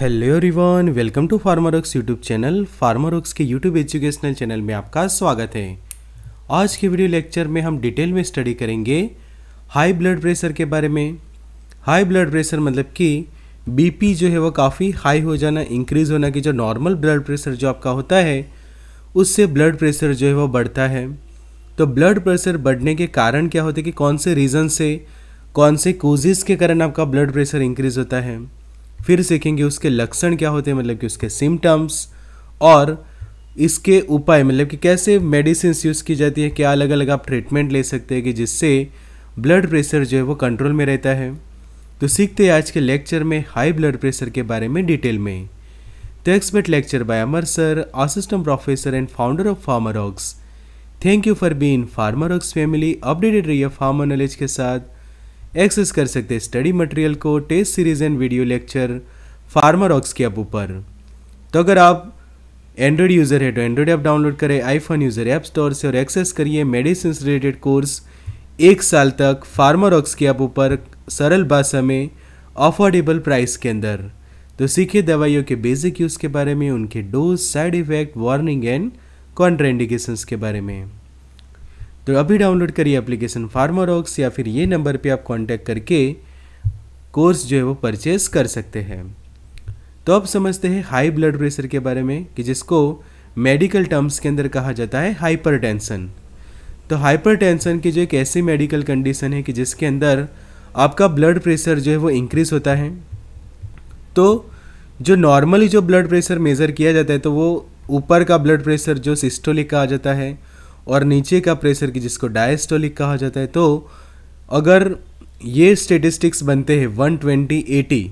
hello everyone welcome to Pharmarox YouTube channel Pharmarox के YouTube educational channel में आपका स्वागत है आज के वीडियो लेक्चर में हम डिटेल में स्टडी करेंगे हाई ब्लड प्रेशर के बारे में हाई ब्लड प्रेशर मतलब कि बीपी जो है वो काफ़ी हाई हो जाना इंक्रीज़ होना कि जो नॉर्मल ब्लड प्रेशर जो आपका होता है उससे ब्लड प्रेशर जो है वो बढ़ता है तो ब्लड प्रेशर बढ़ने के कारण क्या होते हैं कि कौन से रीज़न से कौन से कोजेज़ के कारण आपका ब्लड प्रेशर इंक्रीज़ होता है फिर सीखेंगे उसके लक्षण क्या होते हैं मतलब कि उसके सिम्टम्स और इसके उपाय मतलब कि कैसे मेडिसिन यूज़ की जाती है क्या अलग अलग आप ट्रीटमेंट ले सकते हैं कि जिससे ब्लड प्रेशर जो है वो कंट्रोल में रहता है तो सीखते हैं आज के लेक्चर में हाई ब्लड प्रेशर के बारे में डिटेल में तो expert lecture by Amar sir assistant professor and founder of farmer thank you for being farmer family updated रहिए फार्मर नॉलेज के साथ एक्सेस कर सकते हैं स्टडी मटेरियल को test series and video lecture Pharmarox के ऐप ऊपर तो अगर आप एंड्रॉयड यूज़र है तो एंड्रॉयड ऐप डाउनलोड करें आईफोन यूज़र ऐप स्टोर से और एक्सेस करिए मेडिसिन रिलेटेड कोर्स एक साल तक फार्मर ऑक्स के ऐप ऊपर सरल भाषा में अफोर्डेबल प्राइस के अंदर तो सीखे दवाइयों के बेसिक यूज़ के बारे में उनके dose side effect warning and contraindications के बारे में तो अभी डाउनलोड करिए एप्लीकेशन फार्मारॉक्स या फिर ये नंबर पे आप कांटेक्ट करके कोर्स जो है वो परचेज कर सकते हैं तो अब समझते हैं हाई ब्लड प्रेशर के बारे में कि जिसको मेडिकल टर्म्स के अंदर कहा जाता है हाइपर तो हाइपर की जो एक ऐसी मेडिकल कंडीशन है कि जिसके अंदर आपका ब्लड प्रेशर जो है वो इंक्रीज़ होता है तो जो नॉर्मली जो ब्लड प्रेशर मेज़र किया जाता है तो वो ऊपर का ब्लड प्रेशर जो सिस्टोलिक का आ जाता है और नीचे का प्रेशर की जिसको डायस्टोलिक कहा जाता है तो अगर ये स्टेटिस्टिक्स बनते हैं ट्वेंटी एटी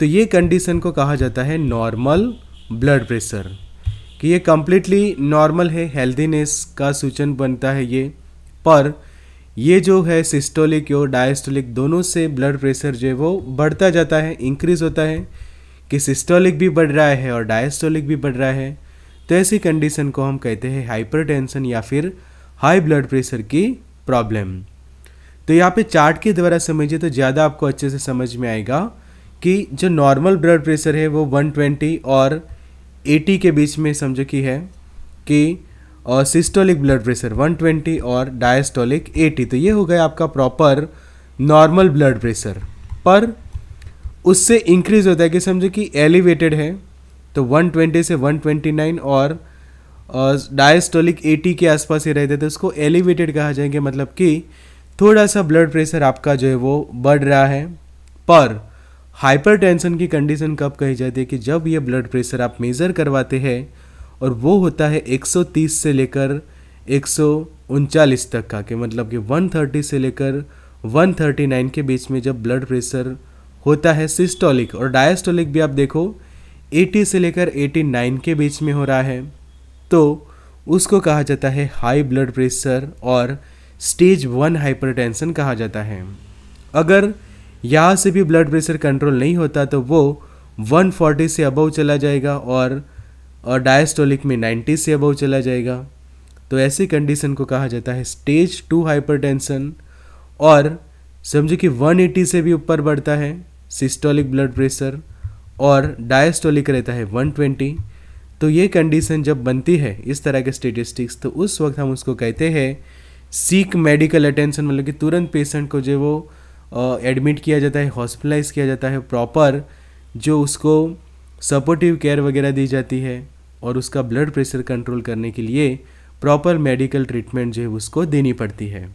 तो ये कंडीशन को कहा जाता है नॉर्मल ब्लड प्रेशर कि ये कम्प्लीटली नॉर्मल है हेल्दीनेस का सूचन बनता है ये पर ये जो है सिस्टोलिक और डायस्टोलिक दोनों से ब्लड प्रेशर जो है वो बढ़ता जाता है इंक्रीज़ होता है कि सिस्टोलिक भी बढ़ रहा है और डायस्टोलिक भी बढ़ रहा है तो ऐसी कंडीशन को हम कहते हैं हाइपर या फिर हाई ब्लड प्रेशर की प्रॉब्लम तो यहाँ पे चार्ट के द्वारा समझिए तो ज़्यादा आपको अच्छे से समझ में आएगा कि जो नॉर्मल ब्लड प्रेशर है वो 120 और 80 के बीच में समझो कि है कि और सिस्टोलिक ब्लड प्रेशर 120 और डायस्टोलिक 80 तो ये हो गया आपका प्रॉपर नॉर्मल ब्लड प्रेशर पर उससे इंक्रीज होता है कि समझो कि एलिवेटेड है तो 120 से 129 और डायस्टोलिक 80 के आसपास ही रहते थे उसको एलिवेटेड कहा जाएंगे मतलब कि थोड़ा सा ब्लड प्रेशर आपका जो है वो बढ़ रहा है पर हाइपर की कंडीशन कब कही जाती है कि जब ये ब्लड प्रेशर आप मेज़र करवाते हैं और वो होता है 130 से लेकर एक तक का के मतलब कि 130 से लेकर 139 के बीच में जब ब्लड प्रेशर होता है सिस्टोलिक और डायस्टोलिक भी आप देखो 80 से लेकर 89 के बीच में हो रहा है तो उसको कहा जाता है हाई ब्लड प्रेशर और स्टेज वन हाइपरटेंशन कहा जाता है अगर यहाँ से भी ब्लड प्रेशर कंट्रोल नहीं होता तो वो 140 से अबव चला जाएगा और और डायस्टोलिक में 90 से अबव चला जाएगा तो ऐसी कंडीशन को कहा जाता है स्टेज टू हाइपरटेंशन और समझो कि 180 से भी ऊपर बढ़ता है सिस्टोलिक ब्लड प्रेशर और डायस्टोलिक रहता है 120 तो ये कंडीशन जब बनती है इस तरह के स्टेटिस्टिक्स तो उस वक्त हम उसको कहते हैं सीक मेडिकल अटेंशन मतलब कि तुरंत पेशेंट को जो वो एडमिट किया जाता है हॉस्पिटलाइज किया जाता है प्रॉपर जो उसको सपोर्टिव केयर वगैरह दी जाती है और उसका ब्लड प्रेशर कंट्रोल करने के लिए प्रॉपर मेडिकल ट्रीटमेंट जो है उसको देनी पड़ती है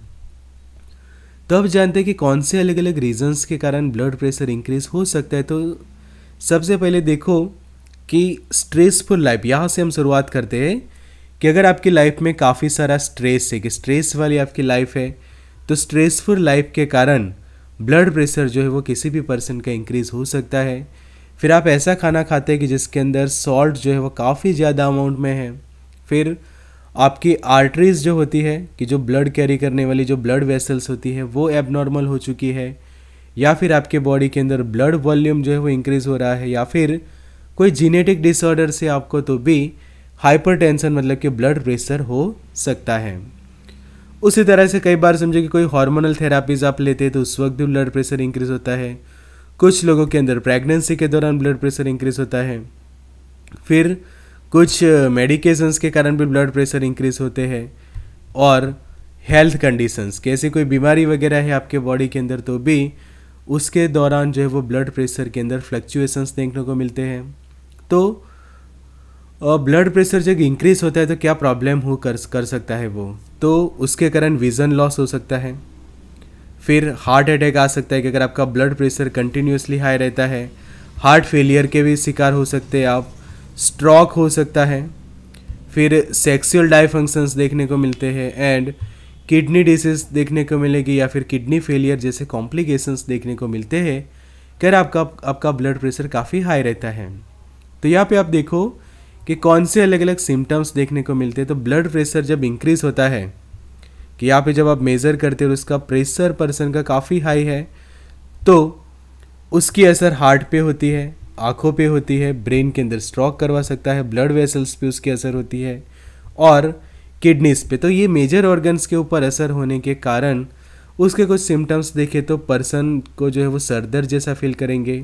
तो अब जानते हैं कि कौन से अलग अलग रीजंस के कारण ब्लड प्रेशर इंक्रीज हो सकता है तो सबसे पहले देखो कि स्ट्रेसफुल लाइफ यहाँ से हम शुरुआत करते हैं कि अगर आपकी लाइफ में काफ़ी सारा स्ट्रेस है कि स्ट्रेस वाली आपकी लाइफ है तो स्ट्रेसफुल लाइफ के कारण ब्लड प्रेशर जो है वो किसी भी पर्सन का इंक्रीज़ हो सकता है फिर आप ऐसा खाना खाते हैं कि जिसके अंदर सॉल्ट जो है वो काफ़ी ज़्यादा अमाउंट में है फिर आपकी आर्टरीज जो होती है कि जो ब्लड कैरी करने वाली जो ब्लड वेसल्स होती है वो एबनॉर्मल हो चुकी है या फिर आपके बॉडी के अंदर ब्लड वॉल्यूम जो है वो इंक्रीज़ हो रहा है या फिर कोई जीनेटिक डिसऑर्डर से आपको तो भी हाइपरटेंशन मतलब कि ब्लड प्रेशर हो सकता है उसी तरह से कई बार समझो कि कोई हार्मोनल थेरापीज आप लेते हैं तो उस वक्त भी ब्लड प्रेशर इंक्रीज़ होता है कुछ लोगों के अंदर प्रेगनेंसी के दौरान ब्लड प्रेशर इंक्रीज़ होता है फिर कुछ मेडिकेशंस के कारण भी ब्लड प्रेशर इंक्रीज़ होते हैं और हेल्थ कंडीशंस कैसे कोई बीमारी वगैरह है आपके बॉडी के अंदर तो भी उसके दौरान जो है वो ब्लड प्रेशर के अंदर फ्लक्चुएशंस देखने को मिलते हैं तो ब्लड प्रेशर जब इंक्रीज होता है तो क्या प्रॉब्लम हो कर कर सकता है वो तो उसके कारण विज़न लॉस हो सकता है फिर हार्ट अटैक आ सकता है कि अगर आपका ब्लड प्रेशर कंटिन्यूसली हाई रहता है हार्ट फेलियर के भी शिकार हो सकते हैं आप स्ट्रोक हो सकता है फिर सेक्सुअल डाई देखने को मिलते हैं एंड किडनी डिसीज देखने को मिलेगी या फिर किडनी फेलियर जैसे कॉम्प्लिकेशंस देखने को मिलते हैं खैर आपका आपका ब्लड प्रेशर काफ़ी हाई रहता है तो यहाँ पे आप देखो कि कौन से अलग अलग सिम्टम्स देखने को मिलते हैं तो ब्लड प्रेशर जब इंक्रीज होता है कि यहाँ पे जब आप मेज़र करते हो उसका प्रेशर पर्सन का काफ़ी हाई है तो उसकी असर हार्ट पे होती है आँखों पे होती है ब्रेन के अंदर स्ट्रोक करवा सकता है ब्लड वेसल्स पे उसकी असर होती है और किडनीज पे तो ये मेजर ऑर्गन्स के ऊपर असर होने के कारण उसके कुछ सिम्टम्स देखे तो पर्सन को जो है वो सर दर्द जैसा फील करेंगे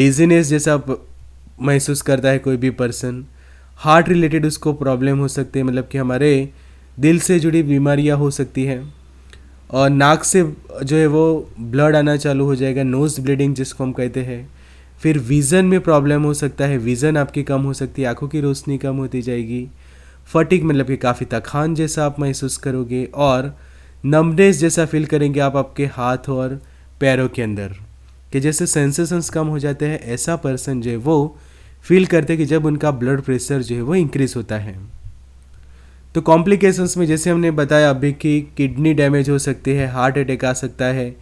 डिजीनेस जैसा महसूस करता है कोई भी पर्सन हार्ट रिलेटेड उसको प्रॉब्लम हो सकती है मतलब कि हमारे दिल से जुड़ी बीमारियां हो सकती हैं और नाक से जो है वो ब्लड आना चालू हो जाएगा नोज़ ब्लीडिंग जिसको हम कहते हैं फिर विज़न में प्रॉब्लम हो सकता है विज़न आपकी कम हो सकती है आँखों की रोशनी कम होती जाएगी फटिक मतलब कि काफ़ी थकान जैसा आप महसूस करोगे और नमनेस जैसा फील करेंगे आप आपके हाथ और पैरों के अंदर कि जैसे सेंसेशंस कम हो जाते हैं ऐसा पर्सन जो है वो फील करते हैं कि जब उनका ब्लड प्रेशर जो है वो इंक्रीज़ होता है तो कॉम्प्लिकेशंस में जैसे हमने बताया अभी कि किडनी डैमेज हो सकती है हार्ट अटैक आ सकता है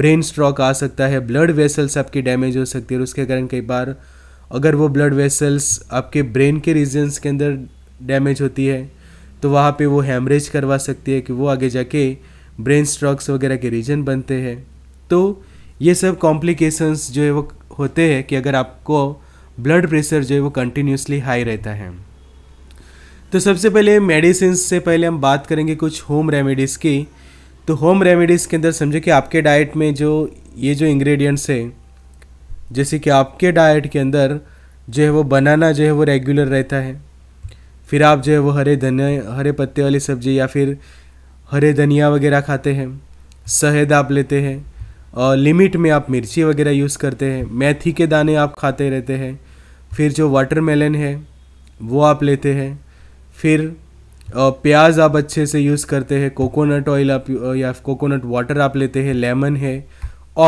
ब्रेन स्ट्रोक आ सकता है ब्लड वेसल्स आपकी डैमेज हो सकती है और उसके कारण कई बार अगर वो ब्लड वेसल्स आपके ब्रेन के रीजन्स के अंदर डैमेज होती है तो वहाँ पे वो हैमरेज करवा सकती है कि वो आगे जाके ब्रेन स्ट्रोक्स वगैरह के रीजन बनते हैं तो ये सब कॉम्प्लिकेशंस जो है वो होते हैं कि अगर आपको ब्लड प्रेशर जो है वो कंटिन्यूसली हाई रहता है तो सबसे पहले मेडिसिन से पहले हम बात करेंगे कुछ होम रेमेडीज़ की तो होम रेमेडीज़ के अंदर समझो कि आपके डाइट में जो ये जो इंग्रेडिएंट्स है जैसे कि आपके डाइट के अंदर जो है वो बनाना जो है वो रेगुलर रहता है फिर आप जो है वो हरे धनिया हरे पत्ते वाली सब्जी या फिर हरे धनिया वगैरह खाते हैं शहद आप लेते हैं और लिमिट में आप मिर्ची वगैरह यूज़ करते हैं मेथी के दाने आप खाते रहते हैं फिर जो वाटरमेलन है वो आप लेते हैं फिर प्याज आप अच्छे से यूज़ करते हैं कोकोनट ऑयल आप या कोकोनट वाटर आप लेते हैं लेमन है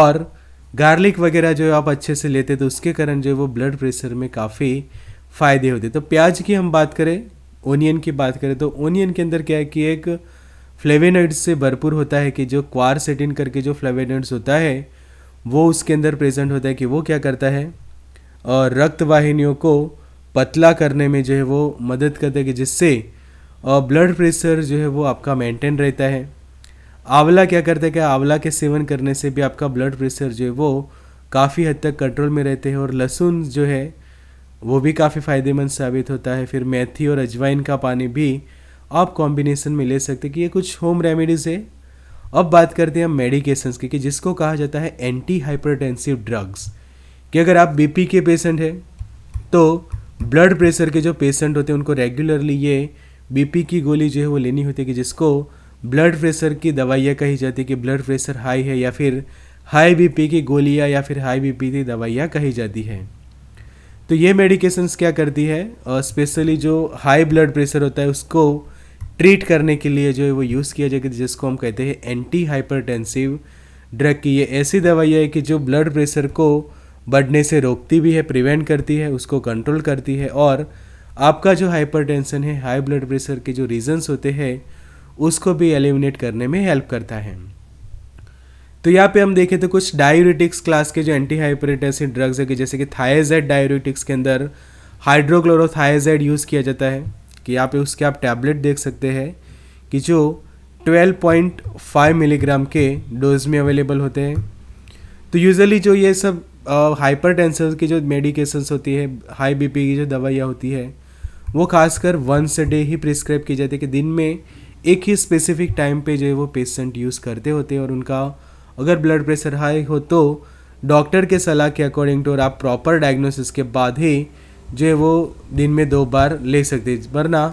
और गार्लिक वगैरह जो आप अच्छे से लेते तो उसके कारण जो है वो ब्लड प्रेशर में काफ़ी फ़ायदे होते तो प्याज की हम बात करें ओनियन की बात करें तो ओनियन के अंदर क्या है कि एक फ्लेवेनोइड्स से भरपूर होता है कि जो क्वार सेटिन करके जो फ्लेवेनोइड्स होता है वो उसके अंदर प्रेजेंट होता है कि वो क्या करता है और रक्त वाहिनियों को पतला करने में जो है वो मदद करता है कि जिससे ब्लड प्रेशर जो है वो आपका मेंटेन रहता है आंवला क्या करता है कि आंवला के सेवन करने से भी आपका ब्लड प्रेशर जो है वो काफ़ी हद तक कंट्रोल में रहते हैं और लहसुन जो है वो भी काफ़ी फ़ायदेमंद साबित होता है फिर मेथी और अजवाइन का पानी भी आप कॉम्बिनेशन में ले सकते कि ये कुछ होम रेमेडीज़ है अब बात करते हैं हम मेडिकेशंस की कि जिसको कहा जाता है एंटी हाइपरटेंसिव ड्रग्स कि अगर आप बीपी के पेशेंट हैं तो ब्लड प्रेशर के जो पेशेंट होते हैं उनको रेगुलरली ये बीपी की गोली जो है वो लेनी होती है कि जिसको ब्लड प्रेशर की दवाइयाँ कही जाती है कि ब्लड प्रेशर हाई है या फिर हाई बीपी की गोलियाँ या फिर हाई बीपी की दवाइयाँ कही जाती हैं तो ये मेडिकेशंस क्या करती है स्पेशली जो हाई ब्लड प्रेशर होता है उसको ट्रीट करने के लिए जो है वो यूज़ किया जाएगा जिसको हम कहते हैं एंटी हाइपरटेंसिव ड्रग की ये ऐसी दवाई है कि जो ब्लड प्रेशर को बढ़ने से रोकती भी है प्रिवेंट करती है उसको कंट्रोल करती है और आपका जो हाइपरटेंशन है हाई ब्लड प्रेशर के जो रीजंस होते हैं उसको भी एलिमिनेट करने में हेल्प करता है तो यहाँ पे हम देखें तो कुछ डायूरेटिक्स क्लास के जो एंटी हाइपरटेंसिव ड्रग्स है कि जैसे कि थायजेड डायूरेटिक्स के अंदर हाइड्रोक्लोरोथायजेड यूज़ किया जाता है कि यहाँ पे उसके आप टैबलेट देख सकते हैं कि जो 12.5 मिलीग्राम के डोज में अवेलेबल होते हैं तो यूज़ली जो ये सब हाइपर की जो मेडिकेशंस होती है हाई बी की जो दवाइयाँ होती है वो खासकर वंस डे ही प्रिस्क्राइब की जाती है कि दिन में एक ही स्पेसिफिक टाइम पे जो है वो पेशेंट यूज़ करते होते हैं और उनका अगर ब्लड प्रेशर हाई हो तो डॉक्टर के सलाह के अकॉर्डिंग टू और आप प्रॉपर डायग्नोसिस के बाद ही जो है वो दिन में दो बार ले सकते हैं वरना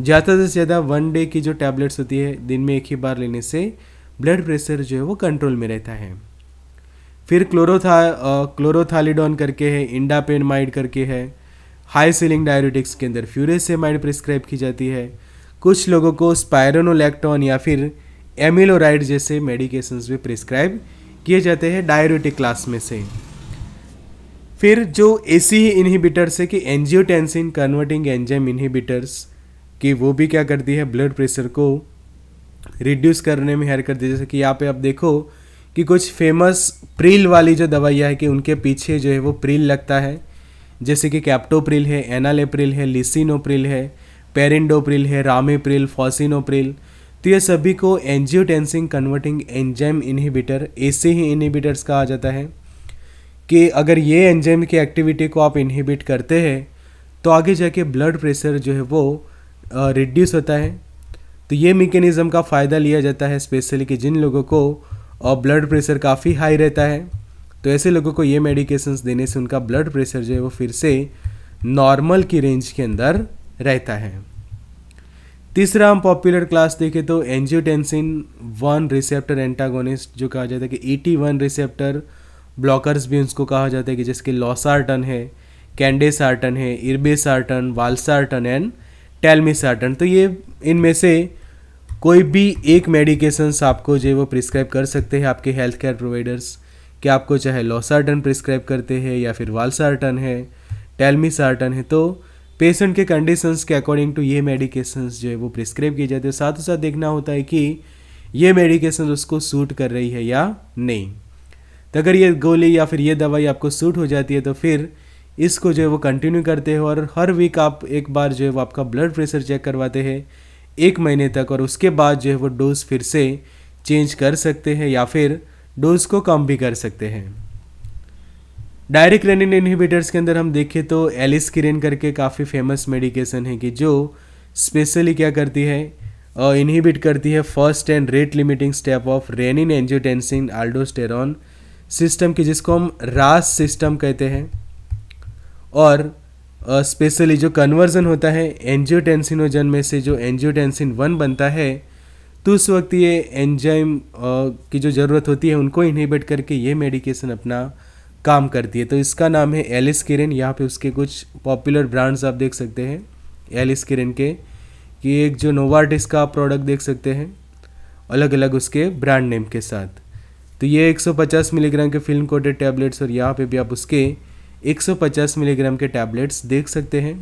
ज़्यादा से ज़्यादा वन डे की जो टैबलेट्स होती है दिन में एक ही बार लेने से ब्लड प्रेशर जो है वो कंट्रोल में रहता है फिर क्लोरोथा क्लोरोथालीडोन करके है माइड करके है हाई सीलिंग डायरेटिक्स के अंदर फ्यूरेसेमाइड प्रिस्क्राइब की जाती है कुछ लोगों को स्पायरोनोलैक्टोन या फिर एमिलोराइड जैसे मेडिकेशंस भी प्रिस्क्राइब किए जाते हैं डायरेटिक क्लास में से फिर जो ऐसी ही इनहिबिटर्स है कि एनजियोटेंसिन कन्वर्टिंग एंजाइम इनहिबिटर्स कि वो भी क्या करती है ब्लड प्रेशर को रिड्यूस करने में हेल्प करती है जैसे कि यहाँ पे आप देखो कि कुछ फेमस प्रिल वाली जो दवाइयाँ है कि उनके पीछे जो है वो प्रिल लगता है जैसे कि कैप्टोप्रिल है एनालेप्रिल है लिसिनोप्रिल है पेरिंडोप्रिल है रामेप्रिल फॉसिनोप्रिल तो ये सभी को एंजियोटेंसिंग कन्वर्टिंग एंजाइम इनहिबिटर ऐसे ही इनहिबिटर्स कहा जाता है कि अगर ये एंजाइम की एक्टिविटी को आप इनहिबिट करते हैं तो आगे जाके ब्लड प्रेशर जो है वो रिड्यूस होता है तो ये मेकेनिज़म का फ़ायदा लिया जाता है स्पेशली कि जिन लोगों को ब्लड प्रेशर काफ़ी हाई रहता है तो ऐसे लोगों को ये मेडिकेशंस देने से उनका ब्लड प्रेशर जो है वो फिर से नॉर्मल की रेंज के अंदर रहता है तीसरा हम पॉपुलर क्लास देखें तो एंजियोटेंसिन वन रिसेप्टर एंटागोनिस्ट जो कहा जाता है कि एटी वन रिसेप्टर ब्लॉकर्स भी उसको कहा जाता है कि जिसके लॉसार्टन है कैंडेसार्टन है इर्बेसार्टन वालसार्टन एंड टेलमिसार्टन तो ये इनमें से कोई भी एक मेडिकेशंस आपको जो वो प्रिस्क्राइब कर सकते हैं आपके हेल्थ केयर प्रोवाइडर्स कि आपको चाहे लॉसार्टन प्रिस्क्राइब करते हैं या फिर वालसार्टन है टेलमिसार्टन है तो पेशेंट के कंडीशंस के अकॉर्डिंग टू ये मेडिकेशंस जो है वो प्रिस्क्राइब किए जाते हैं साथ ही साथ देखना होता है कि ये मेडिकेशन उसको सूट कर रही है या नहीं तो अगर ये गोली या फिर ये दवाई आपको सूट हो जाती है तो फिर इसको जो है वो कंटिन्यू करते हो और हर वीक आप एक बार जो है वो आपका ब्लड प्रेशर चेक करवाते हैं एक महीने तक और उसके बाद जो है वो डोज फिर से चेंज कर सकते हैं या फिर डोज को कम भी कर सकते हैं डायरेक्ट रेनिन इनहिबिटर्स के अंदर हम देखें तो एलिस किरेन करके काफ़ी फेमस मेडिकेशन है कि जो स्पेशली क्या करती है इनहिबिट करती है first and rate limiting step of renin angiotensin aldosterone system की जिसको हम रास सिस्टम कहते हैं और स्पेशली uh, जो कन्वर्जन होता है एंजियोटेंसिनोजन में से जो एंजियोटेंसिन वन बनता है तो उस वक्त ये एंजाइम uh, की जो ज़रूरत होती है उनको इनहिबिट करके ये मेडिकेशन अपना काम करती है तो इसका नाम है एलिस किरण यहाँ पे उसके कुछ पॉपुलर ब्रांड्स आप देख सकते हैं एलिस किरण के कि एक जो नोवार्टिस का आप प्रोडक्ट देख सकते हैं अलग अलग उसके ब्रांड नेम के साथ तो ये 150 मिलीग्राम के फिल्म कोटेड टैबलेट्स और यहाँ पे भी आप उसके 150 मिलीग्राम के टैबलेट्स देख सकते हैं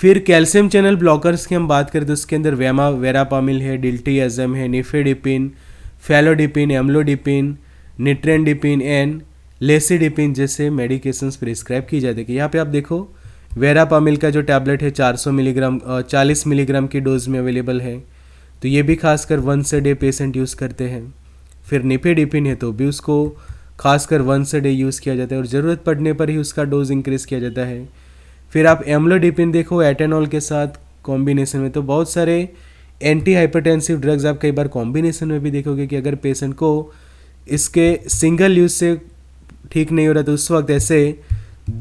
फिर कैल्शियम चैनल ब्लॉकर्स की हम बात करें तो उसके अंदर वेमा वेरापामिल है डिल्टी एजम है nifedipine felodipine amlodipine nitrendipine and lacidipine जैसे मेडिकेशंस प्रिस्क्राइब की जाती है यहाँ पे आप देखो वेरापामिल का जो टैबलेट है 400 मिलीग्राम 40 मिलीग्राम की डोज में अवेलेबल है तो ये भी खासकर वंस डे पेशेंट यूज़ करते हैं फिर निपेडिपिन है तो भी उसको खासकर वंस डे यूज़ किया जाता है और ज़रूरत पड़ने पर ही उसका डोज इंक्रीज़ किया जाता है फिर आप एम्लोडिपिन देखो एटेनॉल के साथ कॉम्बिनेशन में तो बहुत सारे एंटी हाइपरटेंसिव ड्रग्स आप कई बार कॉम्बिनेशन में भी देखोगे कि अगर पेशेंट को इसके सिंगल यूज़ से ठीक नहीं हो रहा तो उस वक्त ऐसे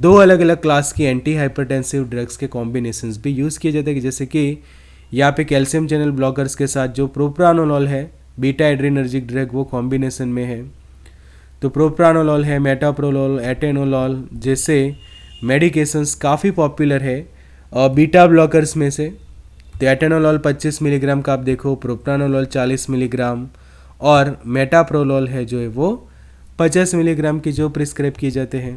दो अलग अलग क्लास की एंटी हाइपरटेंसिव ड्रग्स के कॉम्बिनेशन भी यूज़ किए जाते हैं जैसे कि यहाँ पे कैल्शियम चैनल ब्लॉकर्स के साथ जो प्रोप्रानोलॉल है बीटा एड्रीनर्जिक ड्रग वो कॉम्बिनेशन में है तो प्रोप्रानोलॉल है मेटाप्रोलॉल एटेनोलॉल जैसे मेडिकेशंस काफ़ी पॉपुलर है और बीटा ब्लॉकर्स में से तो एटेनोलॉल 25 मिलीग्राम का आप देखो प्रोप्रानोलॉल 40 मिलीग्राम और मेटाप्रोलॉल है जो है वो 50 मिलीग्राम की जो प्रिस्क्राइब किए जाते हैं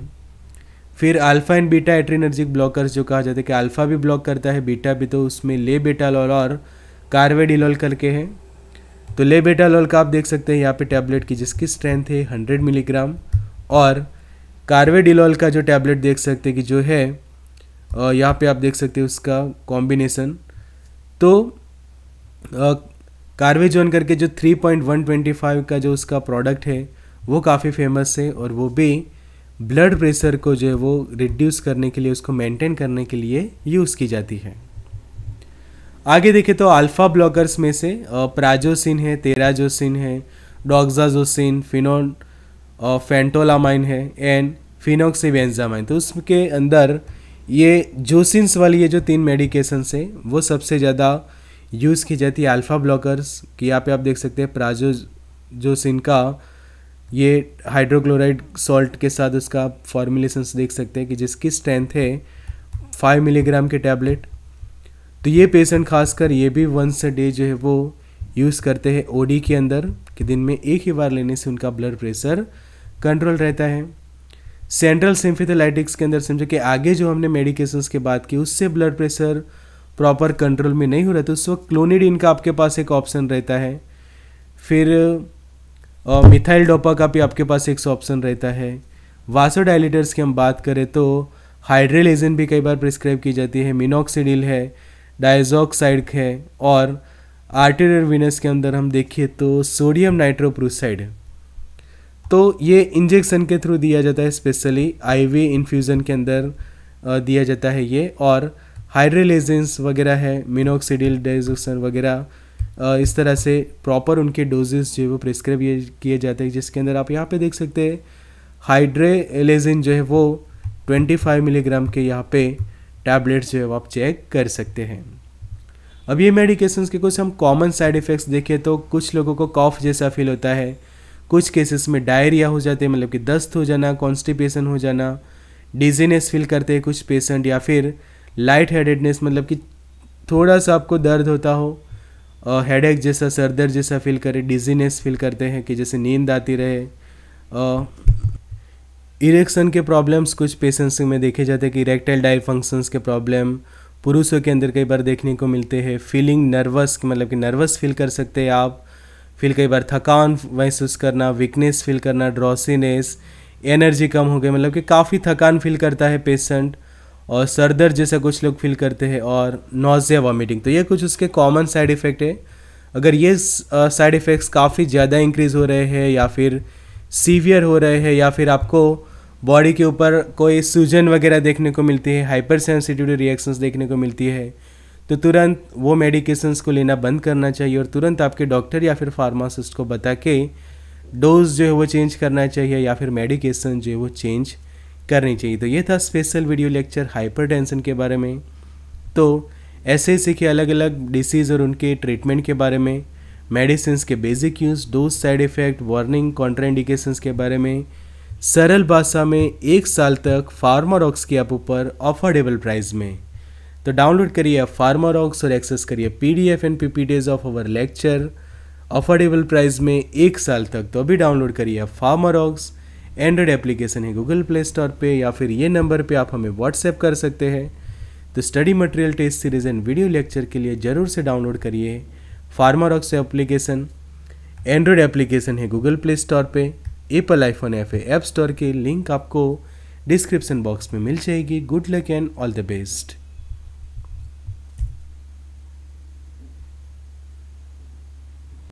फिर alpha and beta adrenergic blockers जो कहा जाता है कि अल्फ़ा भी ब्लॉक करता है बीटा भी तो उसमें ले लॉल और कार्वेडिलॉल करके है तो ले लॉल का आप देख सकते हैं यहाँ पे टैबलेट की जिसकी स्ट्रेंथ है 100 मिलीग्राम और कार्वेडिलॉल का जो टैबलेट देख सकते हैं कि जो है यहाँ पर आप देख सकते हैं उसका कॉम्बिनेसन तो कार्वेजोन करके जो थ्री का जो उसका प्रोडक्ट है वो काफ़ी फेमस है और वो भी ब्लड प्रेशर को जो है वो रिड्यूस करने के लिए उसको मेंटेन करने के लिए यूज़ की जाती है आगे देखें तो अल्फ़ा ब्लॉकर्स में से प्राजोसिन है तेराजोसिन है डॉक्जाजोसिन फिनोन फेंटोलामाइन है एंड फिनोक्सीवेंजामाइन तो उसके अंदर ये जोसिन्स वाली ये जो तीन मेडिकेशंस है वो सबसे ज़्यादा यूज़ की जाती है अल्फ़ा ब्लॉकर्स कि यहाँ पे आप देख सकते हैं प्राजो जोसिन का ये हाइड्रोक्लोराइड सॉल्ट के साथ उसका आप फॉर्मुलेशंस देख सकते हैं कि जिसकी स्ट्रेंथ है फाइव मिलीग्राम के टैबलेट तो ये पेशेंट खासकर ये भी वंस अ डे जो है वो यूज़ करते हैं ओडी के अंदर कि दिन में एक ही बार लेने से उनका ब्लड प्रेशर कंट्रोल रहता है सेंट्रल सिम्फिथलाइटिक्स के अंदर समझो कि आगे जो हमने मेडिकेशंस की बात की उससे ब्लड प्रेशर प्रॉपर कंट्रोल में नहीं हो रहा तो उस वक्त क्लोनिड इनका आपके पास एक ऑप्शन रहता है फिर मिथाइल डोपा का भी आपके पास एक सौ ऑप्शन रहता है वासो डायलिटर्स की हम बात करें तो हाइड्रेल एजेंट भी कई बार प्रिस्क्राइब की जाती है मिनोक्सीडिल है डायजोक्साइड है और आर्टेरियर वीनस के अंदर हम देखिए तो सोडियम नाइट्रोप्रूसाइड है तो ये इंजेक्शन के थ्रू दिया जाता है स्पेशली आईवी इन्फ्यूज़न के अंदर दिया जाता है ये और हाइड्रेलेजेंस वगैरह है मिनोक्सीडिल डाइजोक्सन वगैरह इस तरह से प्रॉपर उनके डोजेस जो है वो प्रिस्क्राइब किए जाते हैं जिसके अंदर आप यहाँ पे देख सकते हैं हाइड्रेलेजिन जो है वो 25 मिलीग्राम के यहाँ पे टैबलेट्स जो है वो आप चेक कर सकते हैं अब ये मेडिकेशंस के कुछ हम कॉमन साइड इफ़ेक्ट्स देखें तो कुछ लोगों को कॉफ जैसा फील होता है कुछ केसेस में डायरिया हो जाते हैं मतलब कि दस्त हो जाना कॉन्स्टिपेशन हो जाना डिजीनेस फील करते हैं कुछ पेशेंट या फिर लाइट हेडेडनेस मतलब कि थोड़ा सा आपको दर्द होता हो हेड एक जैसा सर दर्द जैसा फील करें डिजीनेस फील करते हैं कि जैसे नींद आती रहे इरेक्शन के प्रॉब्लम्स कुछ पेशेंट्स में देखे जाते हैं कि इरेक्टाइल डाइल फंक्शंस के प्रॉब्लम पुरुषों के अंदर कई बार देखने को मिलते हैं फीलिंग नर्वस मतलब कि नर्वस फील कर सकते हैं आप फील कई बार थकान महसूस करना वीकनेस फील करना ड्रॉसीनेस एनर्जी कम हो गई मतलब कि काफ़ी थकान फील करता है पेशेंट और सर दर्द जैसा कुछ लोग फील करते हैं और नोजिया वॉमिटिंग तो ये कुछ उसके कॉमन साइड इफ़ेक्ट है अगर ये साइड इफ़ेक्ट्स काफ़ी ज़्यादा इंक्रीज़ हो रहे हैं या फिर सीवियर हो रहे हैं या फिर आपको बॉडी के ऊपर कोई सूजन वगैरह देखने को मिलती है हाइपर सेंसिटिविटी रिएक्शंस देखने को मिलती है तो तुरंत वो मेडिकेशंस को लेना बंद करना चाहिए और तुरंत आपके डॉक्टर या फिर फार्मासिस्ट को बता के डोज जो है वो चेंज करना चाहिए या फिर मेडिकेशन जो है वो चेंज करनी चाहिए तो ये था स्पेशल वीडियो लेक्चर हाइपर के बारे में तो ऐसे के अलग अलग डिसीज़ और उनके ट्रीटमेंट के बारे में मेडिसिन के basic use dose side effect warning contraindication के बारे में सरल भाषा में एक साल तक फार्मारॉक्स की ऐप ऊपर अफोर्डेबल प्राइस में तो डाउनलोड करिए आप फार्मारॉक्स और एक्सेस करिए P D F and P P days of our lecture affordable price में एक साल तक तो अभी डाउनलोड करिए आप फार्मारॉक्स एंड्रॉयड एप्लीकेशन है गूगल प्ले स्टोर पे या फिर ये नंबर पे आप हमें व्हाट्सएप कर सकते हैं तो study material test series and video lecture के लिए ज़रूर से डाउनलोड करिए फार्मारॉक्स एप्लीकेशन एंड्रॉयड एप्लीकेशन है गूगल प्ले स्टोर पे Apple iPhone F app store के लिंक आपको डिस्क्रिप्शन बॉक्स में मिल जाएगी good luck and all the best